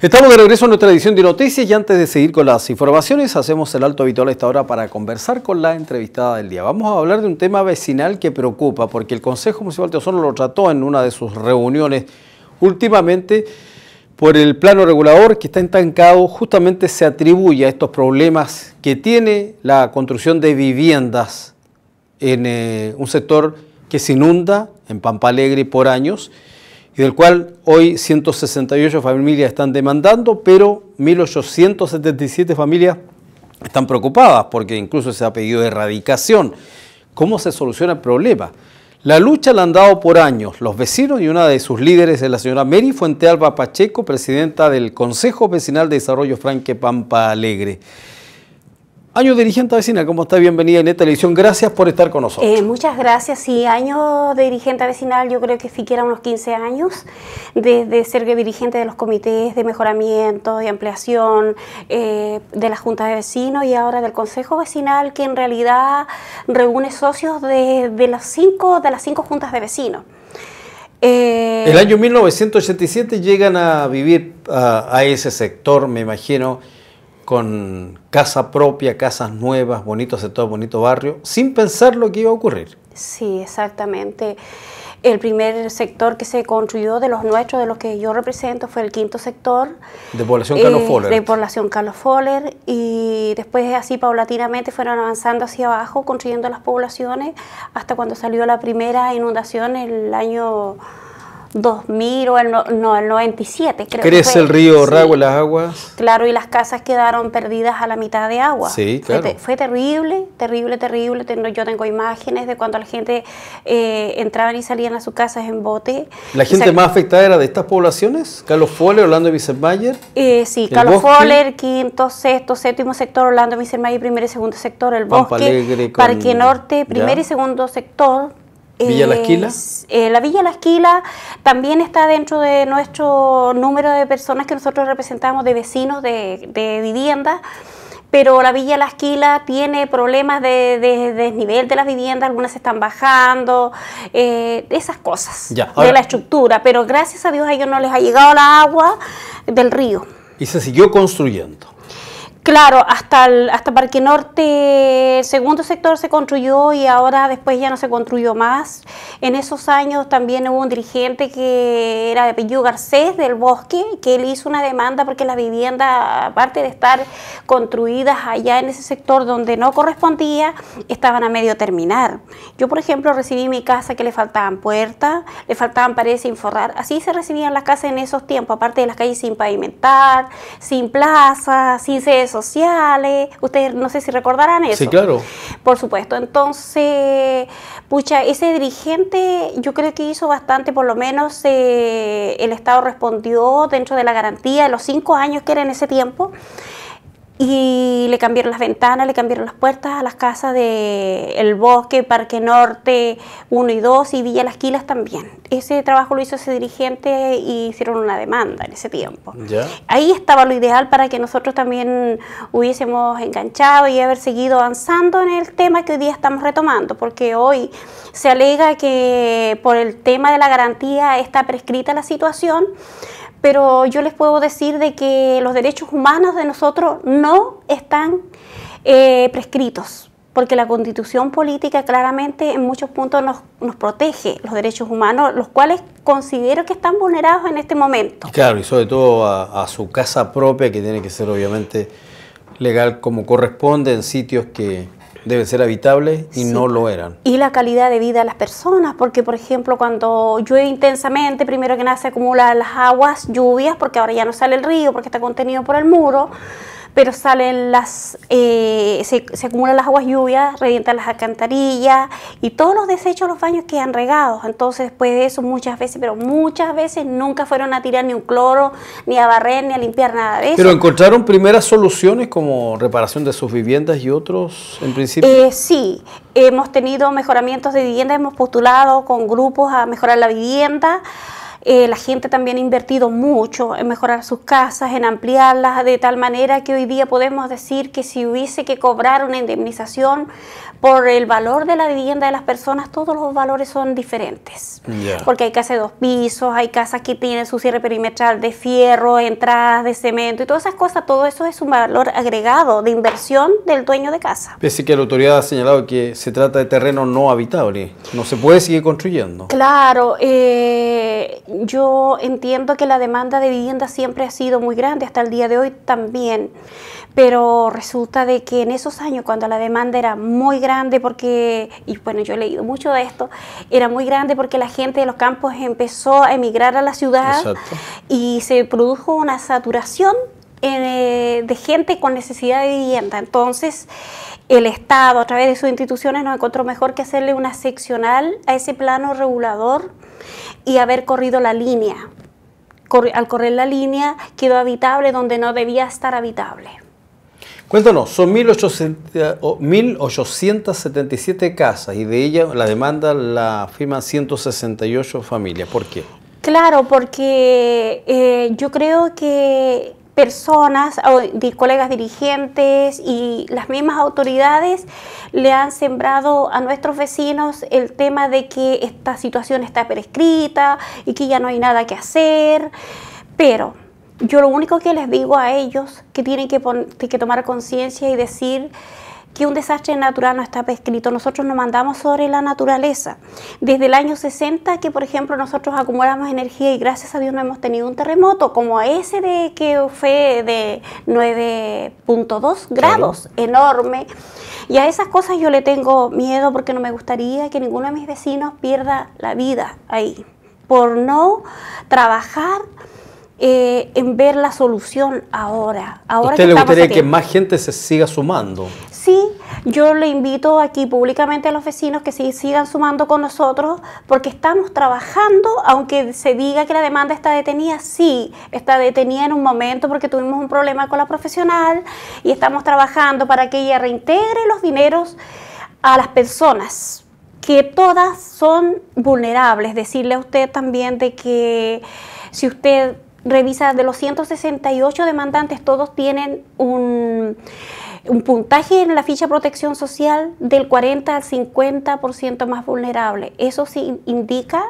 Estamos de regreso a nuestra edición de noticias y antes de seguir con las informaciones hacemos el alto habitual a esta hora para conversar con la entrevistada del día. Vamos a hablar de un tema vecinal que preocupa porque el Consejo Municipal de Osorno lo trató en una de sus reuniones últimamente por el plano regulador que está entancado... justamente se atribuye a estos problemas que tiene la construcción de viviendas en eh, un sector que se inunda en Pampa Alegre por años y del cual hoy 168 familias están demandando, pero 1.877 familias están preocupadas porque incluso se ha pedido erradicación. ¿Cómo se soluciona el problema? La lucha la han dado por años los vecinos y una de sus líderes es la señora Mary Fuentealba Pacheco, presidenta del Consejo Vecinal de Desarrollo Franque Pampa Alegre. Año dirigente vecinal, ¿cómo está? Bienvenida en esta edición. Gracias por estar con nosotros. Eh, muchas gracias. Sí, año de dirigente vecinal, yo creo que siquiera unos 15 años, desde ser dirigente de los comités de mejoramiento, y ampliación, eh, de la Junta de Vecinos y ahora del Consejo Vecinal, que en realidad reúne socios de, las, cinco, de las cinco juntas de vecinos. Eh, El año 1987 llegan a vivir a ese sector, me imagino con casa propia, casas nuevas, bonito sector, bonito barrio, sin pensar lo que iba a ocurrir. Sí, exactamente. El primer sector que se construyó de los nuestros, de los que yo represento, fue el quinto sector. De población Carlos eh, Foller. De población Carlos Foller. Y después así paulatinamente fueron avanzando hacia abajo, construyendo las poblaciones, hasta cuando salió la primera inundación el año 2000 o el, no, el 97, creo. Crece el río Rago, y las aguas. Claro, y las casas quedaron perdidas a la mitad de agua. Sí, claro. Fue, terrible, terrible, terrible. Yo tengo imágenes de cuando la gente eh, entraban y salían a sus casas en bote. ¿La gente más afectada era de estas poblaciones? ¿Carlos Foller, Orlando Wiesenmayer? Eh, sí, Carlos Foller, quinto, sexto, séptimo sector, Orlando Wiesenmayer, primer y segundo sector, el bosque, Parque Norte, primer y segundo sector, Villa La eh, la Villa La Esquila también está dentro de nuestro número de personas que nosotros representamos de vecinos de, vivienda, viviendas pero la Villa La Esquila tiene problemas de, desnivel de las viviendas, algunas están bajando, eh, esas cosas de la estructura, pero gracias a Dios a ellos no les ha llegado la agua del río. Y se siguió construyendo. Claro, hasta, hasta Parque Norte, el segundo sector se construyó y ahora después ya no se construyó más. En esos años también hubo un dirigente que era de Pellú Garcés del Bosque, que le hizo una demanda porque las viviendas, aparte de estar construidas allá en ese sector donde no correspondía, estaban a medio terminar. Yo, por ejemplo, recibí mi casa que le faltaban puertas, le faltaban paredes sin forrar. Así se recibían las casas en esos tiempos, aparte de las calles sin pavimentar, sin plazas, sin eso sociales. Ustedes no sé si recordarán eso. Sí, claro. Por supuesto. Entonces, pucha, ese dirigente yo creo que hizo bastante, por lo menos eh, el Estado respondió dentro de la garantía de los cinco años que era en ese tiempo y le cambiaron las ventanas, le cambiaron las puertas a las casas de El Bosque, Parque Norte 1 y 2 y Villa Las Quilas también. Ese trabajo lo hizo ese dirigente y hicieron una demanda en ese tiempo. Ahí estaba lo ideal para que nosotros también hubiésemos enganchado y haber seguido avanzando en el tema que hoy día estamos retomando, porque hoy se alega que por el tema de la garantía está prescrita la situación pero yo les puedo decir de que los derechos humanos de nosotros no están eh, prescritos, porque la constitución política claramente en muchos puntos nos, protege los derechos humanos, los cuales considero que están vulnerados en este momento. Claro, y sobre todo a su casa propia, que tiene que ser obviamente legal como corresponde en sitios que, Debe ser habitable y no lo eran. Y la calidad de vida de las personas, porque por ejemplo cuando llueve intensamente, primero que nada se acumulan las aguas, lluvias, porque ahora ya no sale el río, porque está contenido por el muro pero salen las, eh, se, acumulan las aguas lluvias, revientan las alcantarillas y todos los desechos los baños quedan regados. Entonces después de eso muchas veces, pero muchas veces nunca fueron a tirar ni un cloro, ni a barrer, ni a limpiar nada de eso. Pero encontraron primeras soluciones como reparación de sus viviendas y otros en principio. Eh, sí, hemos tenido mejoramientos de vivienda, hemos postulado con grupos a mejorar la vivienda. Eh, la gente también ha invertido mucho en mejorar sus casas, en ampliarlas, de tal manera que hoy día podemos decir que si hubiese que cobrar una indemnización por el valor de la vivienda de las personas, todos los valores son diferentes. Porque hay casas de dos pisos, hay casas que tienen su cierre perimetral de fierro, entradas de cemento y todas esas cosas, todo eso es un valor agregado de inversión del dueño de casa. Pese que la autoridad ha señalado que se trata de terreno no habitable, no se puede seguir construyendo. Claro, eh, yo entiendo que la demanda de vivienda siempre ha sido muy grande, hasta el día de hoy también pero resulta de que en esos años cuando la demanda era muy grande porque, y bueno, yo he leído mucho de esto, era muy grande porque la gente de los campos empezó a emigrar a la ciudad y se produjo una saturación eh, de gente con necesidad de vivienda. Entonces, el Estado, a través de sus instituciones, no encontró mejor que hacerle una seccional a ese plano regulador y haber corrido la línea. al correr la línea quedó habitable donde no debía estar habitable. Cuéntanos, son 1.877 casas y de ellas la demanda la firman 168 familias. ¿Por qué? Claro, porque eh, yo creo que personas, colegas dirigentes y las mismas autoridades le han sembrado a nuestros vecinos el tema de que esta situación está prescrita y que ya no hay nada que hacer, pero yo lo único que les digo a ellos que tienen que, que tomar conciencia y decir que un desastre natural no está prescrito. Nosotros nos mandamos sobre la naturaleza. Desde el año 60 que, por ejemplo, nosotros acumulamos energía y gracias a Dios no hemos tenido un terremoto como ese de que fue de 9.2 grados, enorme. Y a esas cosas yo le tengo miedo porque no me gustaría que ninguno de mis vecinos pierda la vida ahí por no trabajar eh, en ver la solución ahora. ahora ¿Usted le gustaría que más gente se siga sumando? Sí, yo le invito aquí públicamente a los vecinos que se sigan sumando con nosotros porque estamos trabajando, aunque se diga que la demanda está detenida, sí, está detenida en un momento porque tuvimos un problema con la profesional y estamos trabajando para que ella reintegre los dineros a las personas que todas son vulnerables. Decirle a usted también de que si usted revisa de los 168 demandantes, todos tienen un un puntaje en la ficha protección social del 40 al 50% más vulnerable. Eso sí indica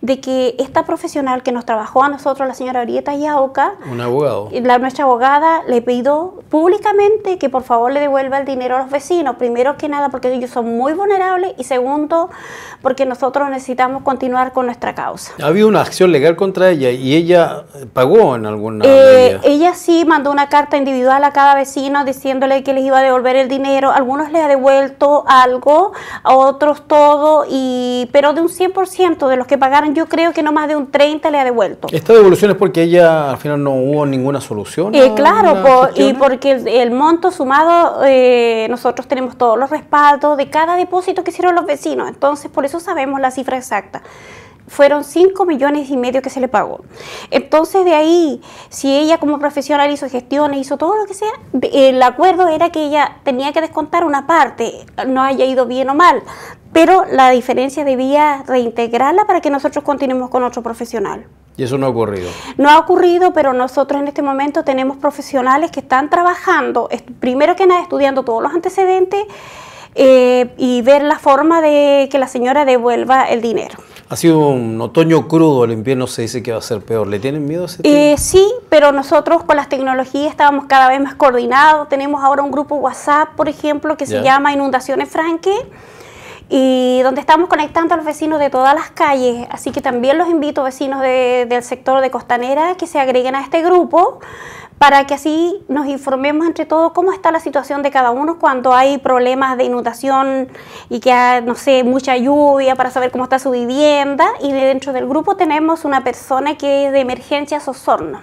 de que esta profesional que nos trabajó a nosotros, la señora Arieta Yauca, un abogado. Eh, la, nuestra abogada le pidió públicamente que por favor le devuelva el dinero a los vecinos, primero que nada porque ellos son muy vulnerables y segundo porque nosotros necesitamos continuar con nuestra causa. Ha habido una acción legal contra ella y ella pagó en alguna eh, Ella sí mandó una carta individual a cada vecino diciéndole que les iba a devolver el dinero, algunos les ha devuelto algo, a otros todo, y pero de un 100% de los que pagaron, yo creo que no más de un 30 le ha devuelto. ¿Esta devolución es porque ella al final no hubo ninguna solución? Eh, claro, y porque el, monto sumado, eh, nosotros tenemos todos los respaldos de cada depósito que hicieron los vecinos, entonces por eso sabemos la cifra exacta fueron 5 millones y medio que se le pagó. Entonces de ahí, si ella como profesional hizo gestiones, hizo todo lo que sea, el acuerdo era que ella tenía que descontar una parte, no haya ido bien o mal, pero la diferencia debía reintegrarla para que nosotros continuemos con otro profesional. Y eso no ha ocurrido. No ha ocurrido, pero nosotros en este momento tenemos profesionales que están trabajando, primero que nada estudiando todos los antecedentes eh, y ver la forma de que la señora devuelva el dinero. Ha sido un otoño crudo, el invierno se dice que va a ser peor. ¿Le tienen miedo a ese tema? Eh, sí, pero nosotros con las tecnologías estábamos cada vez más coordinados. Tenemos ahora un grupo WhatsApp, por ejemplo, que se llama Inundaciones Franque y donde estamos conectando a los vecinos de todas las calles. Así que también los invito, vecinos del sector de Costanera, que se agreguen a este grupo para que así nos informemos entre todos cómo está la situación de cada uno cuando hay problemas de inundación y que hay, no sé, mucha lluvia para saber cómo está su vivienda. Y dentro del grupo tenemos una persona que es de emergencias Osorno.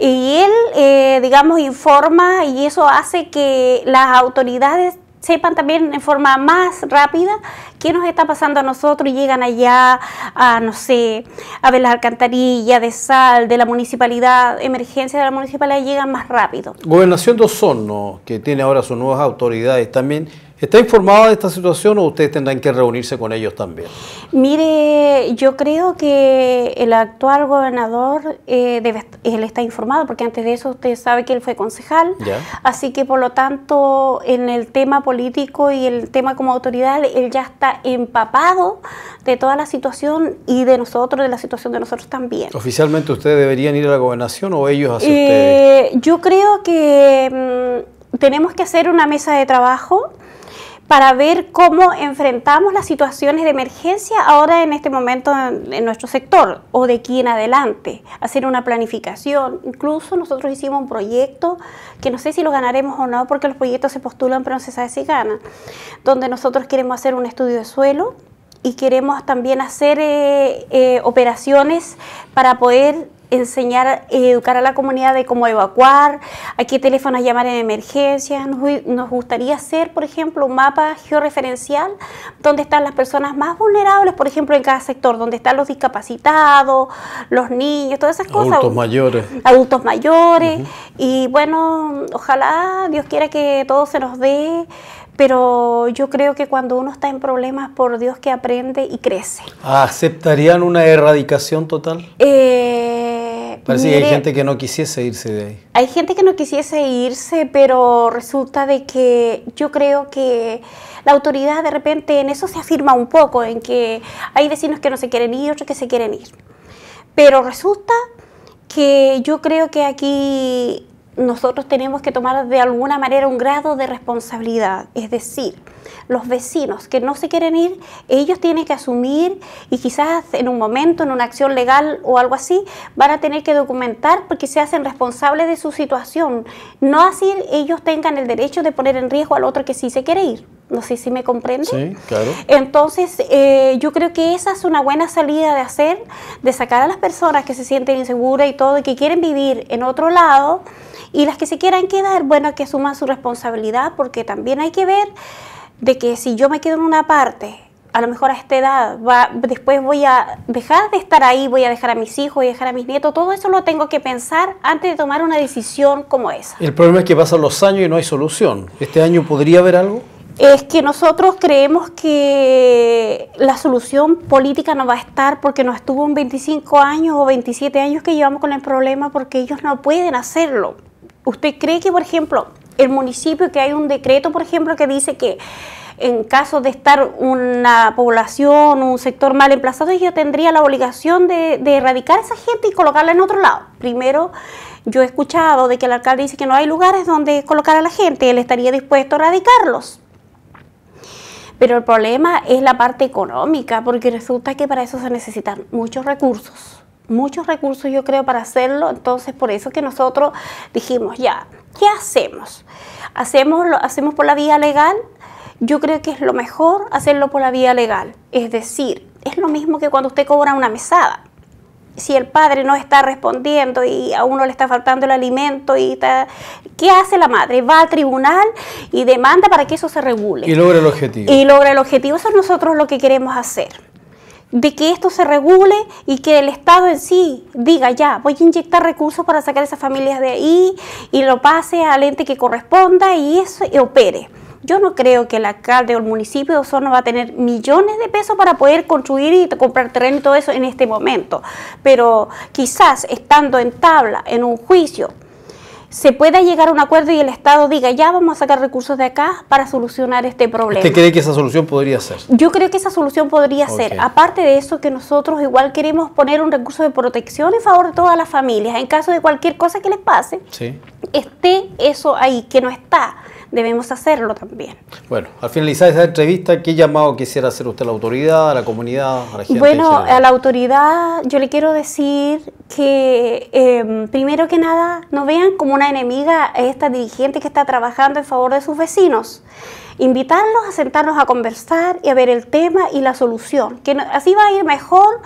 Y él, eh, digamos, informa y eso hace que las autoridades sepan también en forma más rápida qué nos está pasando a nosotros y llegan allá a, no sé, a ver las alcantarillas de sal, de la municipalidad, emergencia de la municipalidad, llegan más rápido. Gobernación de Osorno, que tiene ahora sus nuevas autoridades también, ¿Está informada de esta situación o ustedes tendrán que reunirse con ellos también? Mire, yo creo que el actual gobernador, eh, él está informado, porque antes de eso usted sabe que él fue concejal, así que por lo tanto en el tema político y el tema como autoridad, él ya está empapado de toda la situación y de nosotros, de la situación de nosotros también. ¿Oficialmente ustedes deberían ir a la gobernación o ellos hacia eh, Yo creo que mm, tenemos que hacer una mesa de trabajo para ver cómo enfrentamos las situaciones de emergencia ahora en este momento en, nuestro sector o de aquí en adelante, hacer una planificación. Incluso nosotros hicimos un proyecto que no sé si lo ganaremos o no porque los proyectos se postulan pero no se sabe si ganan, donde nosotros queremos hacer un estudio de suelo y queremos también hacer eh, eh, operaciones para poder enseñar, educar a la comunidad de cómo evacuar, a qué teléfonos llamar en emergencia. Nos, gustaría hacer, por ejemplo, un mapa georreferencial donde están las personas más vulnerables, por ejemplo, en cada sector, donde están los discapacitados, los niños, todas esas cosas. Adultos mayores. Adultos mayores. Y bueno, ojalá Dios quiera que todo se nos dé pero yo creo que cuando uno está en problemas, por Dios que aprende y crece. ¿Aceptarían una erradicación total? Eh, Parece hay gente que no quisiese irse de ahí. Hay gente que no quisiese irse, pero resulta de que yo creo que la autoridad de repente en eso se afirma un poco, en que hay vecinos que no se quieren ir, y otros que se quieren ir. Pero resulta que yo creo que aquí nosotros tenemos que tomar de alguna manera un grado de responsabilidad. Es decir, los vecinos que no se quieren ir, ellos tienen que asumir y quizás en un momento, en una acción legal o algo así, van a tener que documentar porque se hacen responsables de su situación. No así ellos tengan el derecho de poner en riesgo al otro que sí se quiere ir. No sé si me comprende. claro. Entonces, eh, yo creo que esa es una buena salida de hacer, de sacar a las personas que se sienten inseguras y todo, y que quieren vivir en otro lado, y las que se quieran quedar, bueno, que suman su responsabilidad, porque también hay que ver de que si yo me quedo en una parte, a lo mejor a esta edad, va, después voy a dejar de estar ahí, voy a dejar a mis hijos, voy a dejar a mis nietos, todo eso lo tengo que pensar antes de tomar una decisión como esa. El problema es que pasan los años y no hay solución. ¿Este año podría haber algo? es que nosotros creemos que la solución política no va a estar porque no estuvo un 25 años o 27 años que llevamos con el problema porque ellos no pueden hacerlo. ¿Usted cree que, por ejemplo, el municipio, que hay un decreto, por ejemplo, que dice que en caso de estar una población, un sector mal emplazado, yo tendría la obligación de, de, erradicar a esa gente y colocarla en otro lado. Primero, yo he escuchado de que el alcalde dice que no hay lugares donde colocar a la gente, él estaría dispuesto a erradicarlos. Pero el problema es la parte económica, porque resulta que para eso se necesitan muchos recursos, muchos recursos yo creo para hacerlo, entonces por eso que nosotros dijimos, ya, ¿qué hacemos? ¿Hacemos, lo, hacemos por la vía legal? Yo creo que es lo mejor hacerlo por la vía legal, es decir, es lo mismo que cuando usted cobra una mesada si el padre no está respondiendo y a uno le está faltando el alimento y ¿qué hace la madre? Va al tribunal y demanda para que eso se regule. Y logra el objetivo. Y logra el objetivo, eso es nosotros lo que queremos hacer de que esto se regule y que el Estado en sí diga ya, voy a inyectar recursos para sacar a esas familias de ahí y lo pase al ente que corresponda y eso y opere. Yo no creo que el alcalde o el municipio de Osorno va a tener millones de pesos para poder construir y comprar terreno y todo eso en este momento, pero quizás estando en tabla, en un juicio, se pueda llegar a un acuerdo y el Estado diga, ya vamos a sacar recursos de acá para solucionar este problema. ¿Usted cree que esa solución podría ser? Yo creo que esa solución podría ser. Aparte de eso, que nosotros igual queremos poner un recurso de protección en favor de todas las familias. En caso de cualquier cosa que les pase, esté eso ahí, que no está debemos hacerlo también. Bueno, al finalizar esta entrevista, ¿qué llamado quisiera hacer usted a la autoridad, a la comunidad, a la gente? Bueno, a la autoridad yo le quiero decir que em, primero que nada no vean como una enemiga a esta dirigente que está trabajando en favor de sus vecinos invitarlos a sentarnos a conversar y a ver el tema y la solución, que así va a ir mejor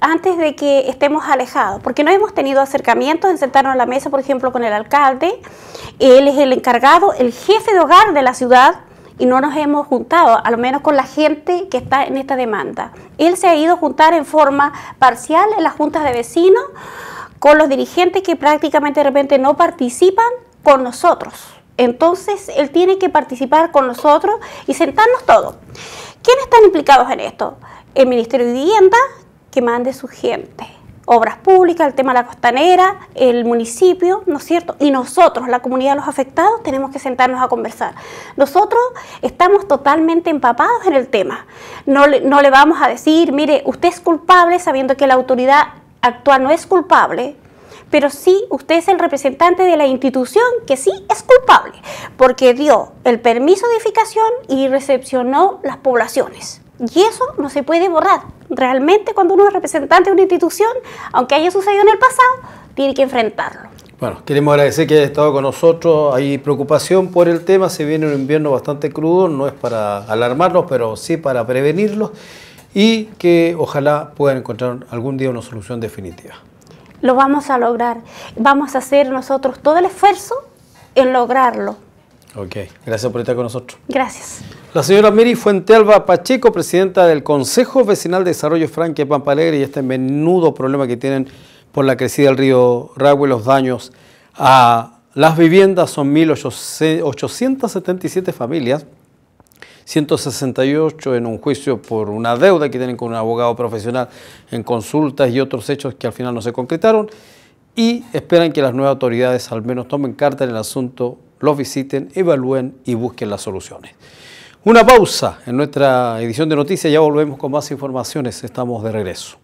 antes de que estemos alejados, porque no hemos tenido acercamientos en sentarnos a la mesa, por ejemplo, con el alcalde, él es el encargado, el jefe de hogar de la ciudad, y no nos hemos juntado, al menos con la gente que está en esta demanda. Él se ha ido a juntar en forma parcial en las juntas de vecinos con los dirigentes que prácticamente de repente no participan con nosotros. Entonces, él tiene que participar con nosotros y sentarnos todos. ¿Quiénes están implicados en esto? El Ministerio de Vivienda, que mande su gente. Obras públicas, el tema de la costanera, el municipio, ¿no es cierto? Y nosotros, la comunidad de los afectados, tenemos que sentarnos a conversar. Nosotros estamos totalmente empapados en el tema. No le, no le vamos a decir, mire, usted es culpable sabiendo que la autoridad actual no es culpable, pero sí usted es el representante de la institución que sí es culpable, porque dio el permiso de edificación y recepcionó las poblaciones. Y eso no se puede borrar. Realmente cuando uno es representante de una institución, aunque haya sucedido en el pasado, tiene que enfrentarlo. Bueno, queremos agradecer que haya estado con nosotros. Hay preocupación por el tema, se viene un invierno bastante crudo, no es para alarmarlos, pero sí para prevenirlos y que ojalá puedan encontrar algún día una solución definitiva lo vamos a lograr. Vamos a hacer nosotros todo el esfuerzo en lograrlo. Ok, gracias por estar con nosotros. Gracias. La señora Miri Fuentealba Pacheco, presidenta del Consejo Vecinal de Desarrollo Franque Pampa Alegre, y este menudo problema que tienen por la crecida del río Ragüe, los daños a las viviendas son 1.877 familias, 168 en un juicio por una deuda que tienen con un abogado profesional en consultas y otros hechos que al final no se concretaron y esperan que las nuevas autoridades al menos tomen carta en el asunto, los visiten, evalúen y busquen las soluciones. Una pausa en nuestra edición de noticias, ya volvemos con más informaciones, estamos de regreso.